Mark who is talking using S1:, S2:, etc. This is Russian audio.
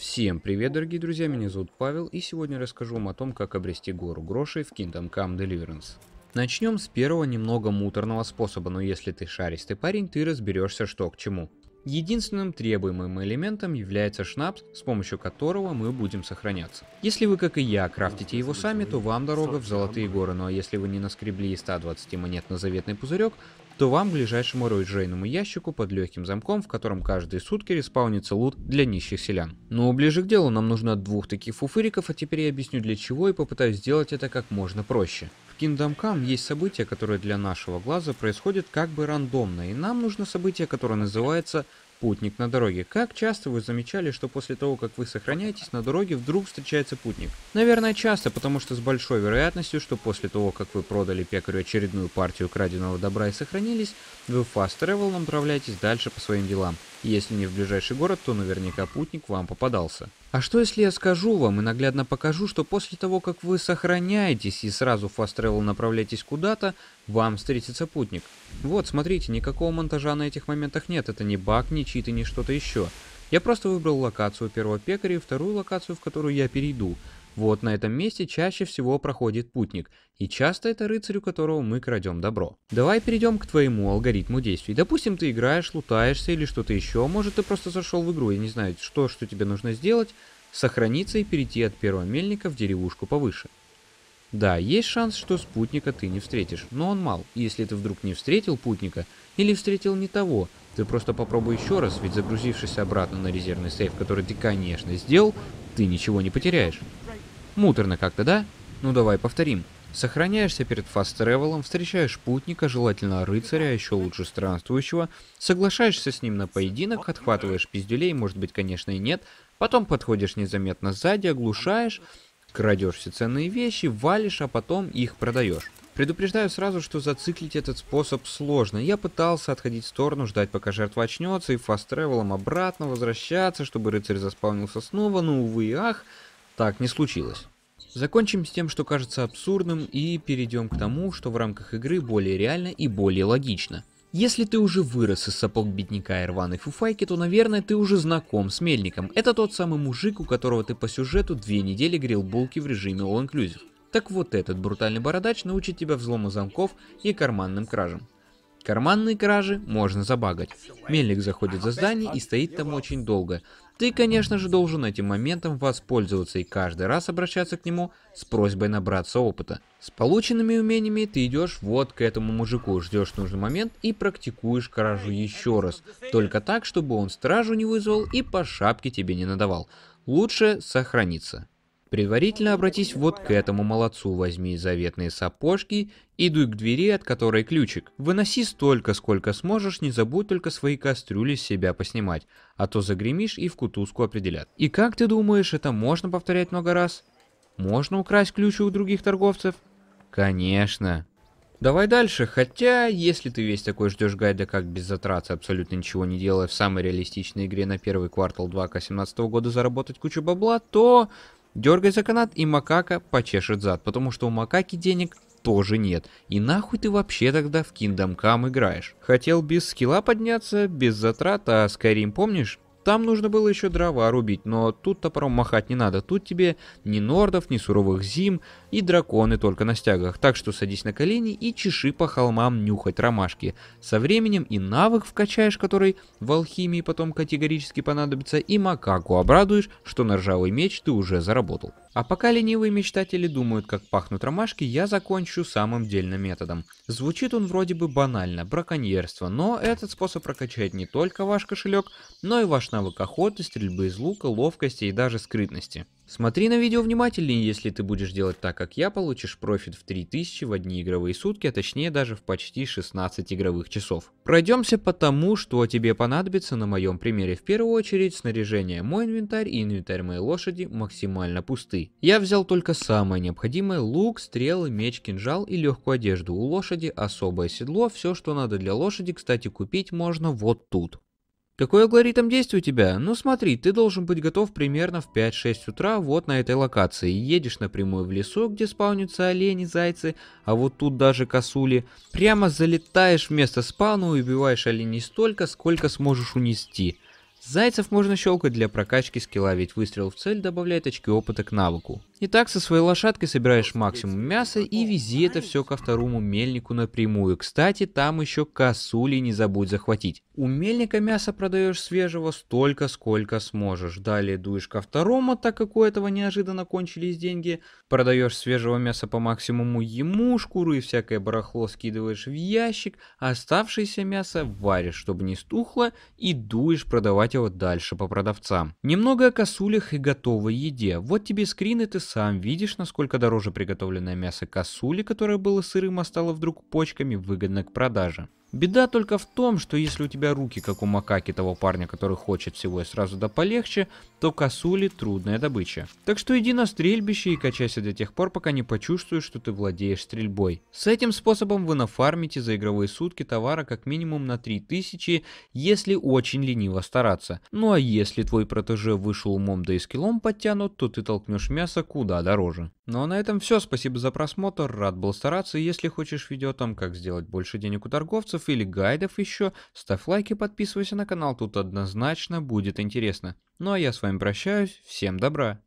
S1: Всем привет, дорогие друзья, меня зовут Павел, и сегодня я расскажу вам о том, как обрести гору грошей в Kingdom Come Deliverance. Начнем с первого немного муторного способа, но если ты шаристый парень, ты разберешься что к чему. Единственным требуемым элементом является шнапс, с помощью которого мы будем сохраняться. Если вы, как и я, крафтите его сами, то вам дорога в Золотые горы, но ну а если вы не наскребли 120 монет на заветный пузырек, то вам к ближайшему оружейному ящику под легким замком, в котором каждые сутки респаунится лут для нищих селян. Но ближе к делу нам нужно двух таких фуфыриков, а теперь я объясню для чего и попытаюсь сделать это как можно проще. В Kingdom Come есть события, которые для нашего глаза происходят как бы рандомно, и нам нужно событие, которое называется Путник на дороге. Как часто вы замечали, что после того, как вы сохраняетесь на дороге, вдруг встречается путник? Наверное, часто, потому что с большой вероятностью, что после того, как вы продали пекарю очередную партию краденого добра и сохранились, вы в Fast Travel направляетесь дальше по своим делам. Если не в ближайший город, то наверняка путник вам попадался. А что, если я скажу вам и наглядно покажу, что после того, как вы сохраняетесь и сразу фаст-тревел направляетесь куда-то, вам встретится путник? Вот, смотрите, никакого монтажа на этих моментах нет, это не баг, не читы, не что-то еще. Я просто выбрал локацию первого пекаря и вторую локацию, в которую я перейду, вот на этом месте чаще всего проходит путник, и часто это рыцарь, у которого мы крадем добро. Давай перейдем к твоему алгоритму действий. Допустим, ты играешь, лутаешься или что-то еще, может ты просто зашел в игру Я не знаю, что, что тебе нужно сделать, сохраниться и перейти от первого мельника в деревушку повыше. Да, есть шанс, что спутника ты не встретишь, но он мал. если ты вдруг не встретил путника, или встретил не того, ты просто попробуй еще раз, ведь загрузившись обратно на резервный сейф, который ты, конечно, сделал, ты ничего не потеряешь. Муторно как-то, да? Ну давай повторим. Сохраняешься перед фаст-тревелом, встречаешь путника, желательно рыцаря, а еще лучше странствующего, соглашаешься с ним на поединок, отхватываешь пиздюлей, может быть, конечно, и нет, потом подходишь незаметно сзади, оглушаешь, крадешь все ценные вещи, валишь, а потом их продаешь. Предупреждаю сразу, что зациклить этот способ сложно. Я пытался отходить в сторону, ждать пока жертва очнется, и фаст-тревелом обратно возвращаться, чтобы рыцарь заспавнился снова, но ну, увы и ах, так не случилось. Закончим с тем, что кажется абсурдным, и перейдем к тому, что в рамках игры более реально и более логично. Если ты уже вырос из сапог бедняка и рваной фуфайки, то, наверное, ты уже знаком с Мельником. Это тот самый мужик, у которого ты по сюжету две недели грел булки в режиме All Inclusive. Так вот этот брутальный бородач научит тебя взлому замков и карманным кражам. Карманные кражи можно забагать. Мельник заходит за здание и стоит там очень долго. Ты, конечно же, должен этим моментом воспользоваться и каждый раз обращаться к нему с просьбой набраться опыта. С полученными умениями ты идешь вот к этому мужику, ждешь нужный момент и практикуешь кражу еще раз. Только так, чтобы он стражу не вызвал и по шапке тебе не надавал. Лучше сохраниться. Предварительно обратись вот к этому молодцу, возьми заветные сапожки и дуй к двери, от которой ключик. Выноси столько, сколько сможешь, не забудь только свои кастрюли с себя поснимать, а то загремишь и в кутузку определят. И как ты думаешь, это можно повторять много раз? Можно украсть ключи у других торговцев? Конечно. Давай дальше, хотя, если ты весь такой ждешь гайда, как без затрат абсолютно ничего не делая в самой реалистичной игре на первый квартал 2К17 года заработать кучу бабла, то Дергай за канат, и макака почешет зад, потому что у макаки денег тоже нет. И нахуй ты вообще тогда в Kingdom Come играешь? Хотел без скилла подняться, без затрат, а Skyrim помнишь? Там нужно было еще дрова рубить, но тут топором махать не надо. Тут тебе ни нордов, ни суровых зим, и драконы только на стягах. Так что садись на колени и чеши по холмам нюхать ромашки. Со временем и навык вкачаешь, который в алхимии потом категорически понадобится, и макаку обрадуешь, что на ржавый меч ты уже заработал. А пока ленивые мечтатели думают, как пахнут ромашки, я закончу самым дельным методом. Звучит он вроде бы банально, браконьерство, но этот способ прокачает не только ваш кошелек, но и ваш навык навык охоты, стрельбы из лука, ловкости и даже скрытности. Смотри на видео внимательнее, если ты будешь делать так, как я, получишь профит в 3000 в одни игровые сутки, а точнее даже в почти 16 игровых часов. Пройдемся по тому, что тебе понадобится на моем примере. В первую очередь снаряжение. Мой инвентарь и инвентарь моей лошади максимально пусты. Я взял только самое необходимое. Лук, стрелы, меч, кинжал и легкую одежду. У лошади особое седло. Все, что надо для лошади, кстати, купить можно вот тут. Какой алгоритм действий у тебя? Ну смотри, ты должен быть готов примерно в 5-6 утра вот на этой локации. Едешь напрямую в лесу, где спаунятся олени, зайцы, а вот тут даже косули. Прямо залетаешь вместо спауна и убиваешь оленей столько, сколько сможешь унести. Зайцев можно щелкать для прокачки скилла, ведь выстрел в цель добавляет очки опыта к навыку. Итак, со своей лошадкой собираешь максимум мяса и вези это все ко второму мельнику напрямую. Кстати, там еще косули не забудь захватить. У мельника мяса продаешь свежего столько, сколько сможешь. Далее дуешь ко второму, так как у этого неожиданно кончились деньги. Продаешь свежего мяса по максимуму ему, шкуру и всякое барахло скидываешь в ящик. Оставшееся мясо варишь, чтобы не стухло, и дуешь продавать продавать дальше по продавцам. Немного о косулях и готовой еде. Вот тебе скрин, и ты сам видишь, насколько дороже приготовленное мясо косули, которое было сырым, а стало вдруг почками, выгодно к продаже. Беда только в том, что если у тебя руки, как у макаки того парня, который хочет всего и сразу да полегче, то косули трудная добыча. Так что иди на стрельбище и качайся до тех пор, пока не почувствуешь, что ты владеешь стрельбой. С этим способом вы нафармите за игровые сутки товара как минимум на 3000, если очень лениво стараться. Ну а если твой протеже вышел умом да и скиллом подтянут, то ты толкнешь мясо куда дороже. Ну а на этом все, спасибо за просмотр, рад был стараться, если хочешь видео о том, как сделать больше денег у торговцев, курсов или гайдов еще, ставь лайк и подписывайся на канал, тут однозначно будет интересно. Ну а я с вами прощаюсь, всем добра!